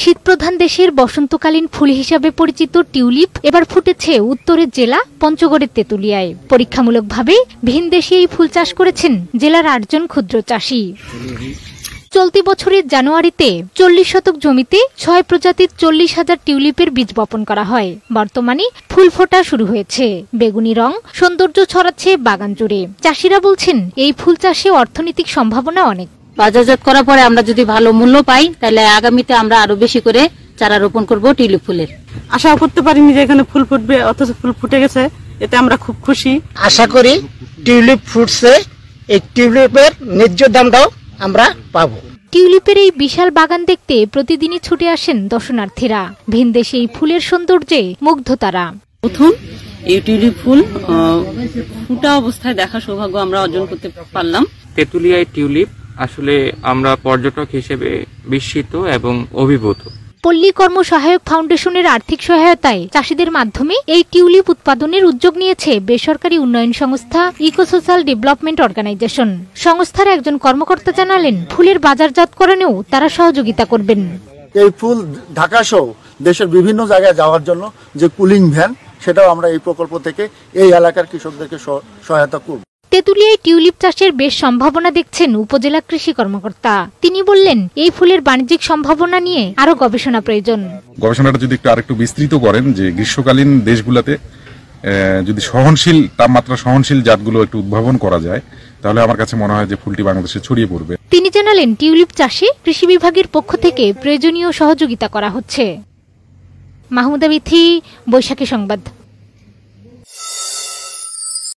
শীতপ্রধান দেশের বসন্তকালীন ফুল হিসাবে পরিচিত টিউলিপ এবার ফুটেছে উত্তরের জেলা পঞ্চগড়ের তেঁতুলিয়ায় পরীক্ষামূলকভাবে ভিন দেশে এই ফুল চাষ করেছেন জেলার আটজন ক্ষুদ্র চাষি চলতি বছরের জানুয়ারিতে চল্লিশ শতক জমিতে ছয় প্রজাতির চল্লিশ হাজার টিউলিপের বীজ বপন করা হয় বর্তমানে ফুল ফোটা শুরু হয়েছে বেগুনি রং সৌন্দর্য ছড়াচ্ছে বাগান জুড়ে চাষিরা বলছেন এই ফুল চাষে অর্থনৈতিক সম্ভাবনা অনেক বাজারজাত করার পরে আমরা যদি ভালো মূল্য পাই তাহলে আগামীতে আমরা আরো বেশি করে চারা রোপণ করব টিউলিপ ফুলের আশা করতে পারিনি যে এখানে ফুল ফুটবে অথচ ফুল ফুটে গেছে এতে আমরা খুব খুশি আশা করি টিউলিপ ফুটছে এই টিউলিপের ন্যায্য দামটাও আমরা পাবো টিউলিপের এই বিশাল বাগান দেখতে প্রতিদিনই ছুটে আসেন দর্শনার্থীরা ভিনদেশে এই ফুলের সৌন্দর্যে মুগ্ধ তারা প্রথম এই টিউলিপ ফুল ফুটা অবস্থায় দেখা সৌভাগ্য আমরা অর্জন করতে পারলাম তেঁতুলিয়ায় টিউলিপ আসলে আমরা পর্যটক হিসেবে বিস্মিত এবং অভিভূত পল্লী কর্ম সহায়ক ফাউন্ডেশনের আর্থিক সহায়তায় চাষিদের মাধ্যমে এই টিউলিপ উৎপাদনের উদ্যোগ নিয়েছে বেসরকারি উন্নয়ন সংস্থা ইকোসোশ্যাল ডেভেলপমেন্ট অর্গানাইজেশন সংস্থার একজন কর্মকর্তা জানালেন ফুলের বাজারজাতকরণেও তারা সহযোগিতা করবেন এই ফুল ঢাকা সহ দেশের বিভিন্ন জায়গায় যাওয়ার জন্য যে কুলিং ভ্যান সেটাও আমরা এই প্রকল্প থেকে এই এলাকার কৃষকদেরকে সহায়তা করব তেঁতুলিয়ায় টিউলিপ চাষের বেশ সম্ভাবনা দেখছেন উপজেলা কৃষি কর্মকর্তা তিনি বললেন এই ফুলের বাণিজ্যিক সম্ভাবনা নিয়ে আরো গবেষণা প্রয়োজন গবেষণাটা যদি একটু আরেকটু বিস্তৃত করেন যে গ্রীষ্মকালীন দেশগুলোতে যদি সহনশীল তাপমাত্রা সহনশীল জাতগুলো একটু উদ্ভাবন করা যায় তাহলে আমার কাছে মনে হয় যে ফুলটি বাংলাদেশে ছড়িয়ে পড়বে তিনি জানালেন টিউলিপ চাষে কৃষি বিভাগের পক্ষ থেকে প্রয়োজনীয় সহযোগিতা করা হচ্ছে মাহমুদা বিথি বৈশাখী সংবাদ